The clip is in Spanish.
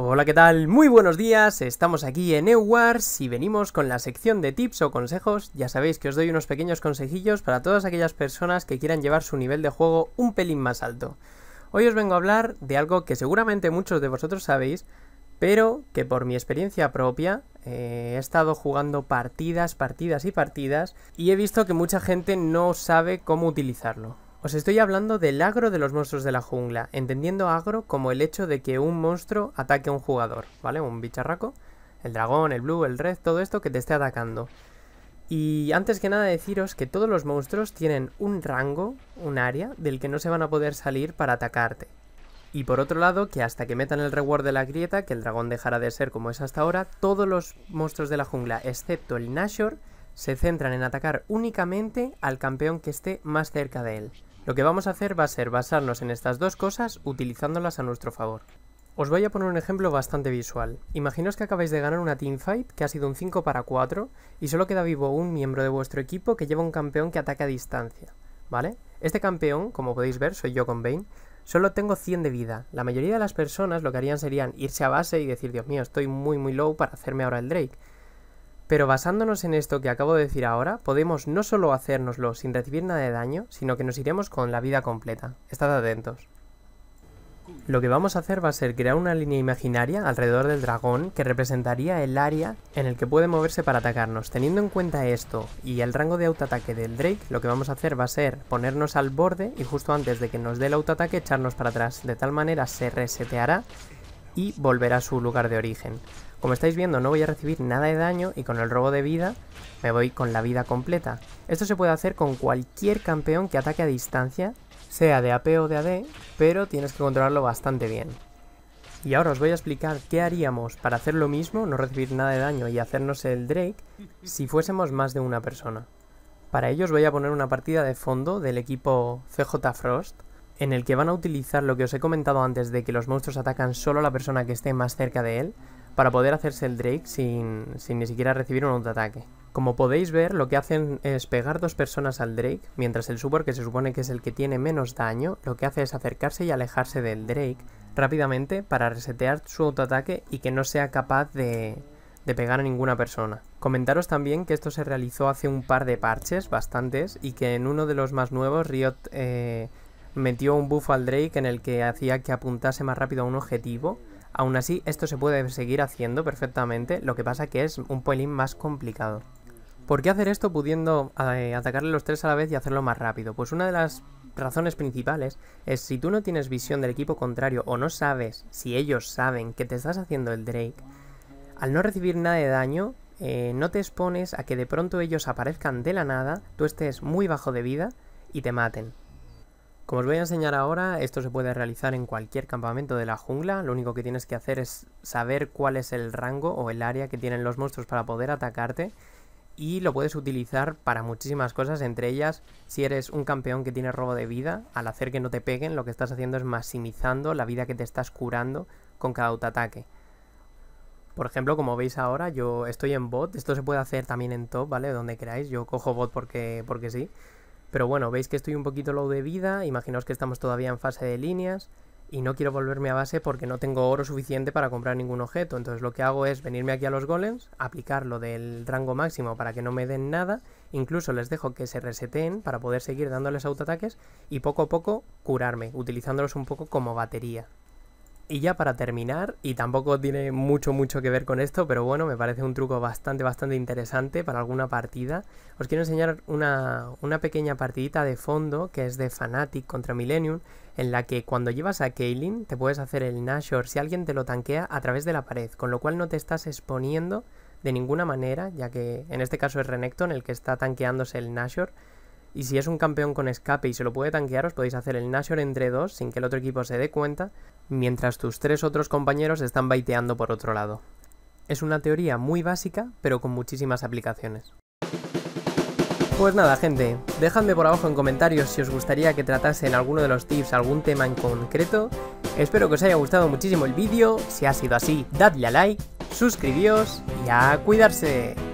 Hola, ¿qué tal? Muy buenos días, estamos aquí en EWARS y venimos con la sección de tips o consejos. Ya sabéis que os doy unos pequeños consejillos para todas aquellas personas que quieran llevar su nivel de juego un pelín más alto. Hoy os vengo a hablar de algo que seguramente muchos de vosotros sabéis, pero que por mi experiencia propia eh, he estado jugando partidas, partidas y partidas y he visto que mucha gente no sabe cómo utilizarlo. Os estoy hablando del agro de los monstruos de la jungla, entendiendo agro como el hecho de que un monstruo ataque a un jugador, ¿vale? Un bicharraco, el dragón, el blue, el red, todo esto que te esté atacando. Y antes que nada deciros que todos los monstruos tienen un rango, un área, del que no se van a poder salir para atacarte. Y por otro lado, que hasta que metan el reward de la grieta, que el dragón dejará de ser como es hasta ahora, todos los monstruos de la jungla, excepto el Nashor, se centran en atacar únicamente al campeón que esté más cerca de él. Lo que vamos a hacer va a ser basarnos en estas dos cosas utilizándolas a nuestro favor. Os voy a poner un ejemplo bastante visual. Imaginaos que acabáis de ganar una teamfight que ha sido un 5 para 4 y solo queda vivo un miembro de vuestro equipo que lleva un campeón que ataca a distancia, ¿vale? Este campeón, como podéis ver, soy yo con Bane, solo tengo 100 de vida. La mayoría de las personas lo que harían serían irse a base y decir, Dios mío, estoy muy muy low para hacerme ahora el Drake. Pero basándonos en esto que acabo de decir ahora, podemos no solo hacérnoslo sin recibir nada de daño, sino que nos iremos con la vida completa. Estad atentos. Lo que vamos a hacer va a ser crear una línea imaginaria alrededor del dragón que representaría el área en el que puede moverse para atacarnos. Teniendo en cuenta esto y el rango de autoataque del Drake, lo que vamos a hacer va a ser ponernos al borde y justo antes de que nos dé el autoataque echarnos para atrás. De tal manera se reseteará y volverá a su lugar de origen. Como estáis viendo no voy a recibir nada de daño y con el robo de vida me voy con la vida completa. Esto se puede hacer con cualquier campeón que ataque a distancia, sea de AP o de AD, pero tienes que controlarlo bastante bien. Y ahora os voy a explicar qué haríamos para hacer lo mismo, no recibir nada de daño y hacernos el Drake, si fuésemos más de una persona. Para ello os voy a poner una partida de fondo del equipo CJ Frost, en el que van a utilizar lo que os he comentado antes de que los monstruos atacan solo a la persona que esté más cerca de él, para poder hacerse el Drake sin, sin ni siquiera recibir un autoataque. Como podéis ver, lo que hacen es pegar dos personas al Drake, mientras el support, que se supone que es el que tiene menos daño, lo que hace es acercarse y alejarse del Drake rápidamente para resetear su autoataque y que no sea capaz de, de pegar a ninguna persona. Comentaros también que esto se realizó hace un par de parches, bastantes, y que en uno de los más nuevos Riot eh, metió un buff al Drake en el que hacía que apuntase más rápido a un objetivo. Aún así, esto se puede seguir haciendo perfectamente, lo que pasa que es un pelín más complicado. ¿Por qué hacer esto pudiendo eh, atacarle los tres a la vez y hacerlo más rápido? Pues una de las razones principales es si tú no tienes visión del equipo contrario o no sabes si ellos saben que te estás haciendo el Drake, al no recibir nada de daño, eh, no te expones a que de pronto ellos aparezcan de la nada, tú estés muy bajo de vida y te maten. Como os voy a enseñar ahora, esto se puede realizar en cualquier campamento de la jungla, lo único que tienes que hacer es saber cuál es el rango o el área que tienen los monstruos para poder atacarte y lo puedes utilizar para muchísimas cosas, entre ellas si eres un campeón que tiene robo de vida, al hacer que no te peguen lo que estás haciendo es maximizando la vida que te estás curando con cada autoataque. Por ejemplo, como veis ahora, yo estoy en bot, esto se puede hacer también en top, ¿vale? Donde queráis, yo cojo bot porque, porque sí. Pero bueno, veis que estoy un poquito low de vida, imaginaos que estamos todavía en fase de líneas, y no quiero volverme a base porque no tengo oro suficiente para comprar ningún objeto. Entonces lo que hago es venirme aquí a los golems, aplicar lo del rango máximo para que no me den nada, incluso les dejo que se reseteen para poder seguir dándoles autoataques y poco a poco curarme, utilizándolos un poco como batería. Y ya para terminar, y tampoco tiene mucho mucho que ver con esto, pero bueno, me parece un truco bastante bastante interesante para alguna partida. Os quiero enseñar una, pequeña partidita de fondo que es de Fnatic contra Millennium, en la que cuando llevas a Kaylin te puedes hacer el Nashor si alguien te lo tanquea a través de la pared, con lo cual no te estás exponiendo de ninguna manera, ya que en este caso es Renekton el que está tanqueándose el Nashor, y si es un campeón con escape y se lo puede tanquear, os podéis hacer el Nashor entre dos sin que el otro equipo se dé cuenta, mientras tus tres otros compañeros están baiteando por otro lado. Es una teoría muy básica, pero con muchísimas aplicaciones. Pues nada gente, dejadme por abajo en comentarios si os gustaría que tratase en alguno de los tips algún tema en concreto. Espero que os haya gustado muchísimo el vídeo, si ha sido así, dadle a like, suscribíos y a cuidarse.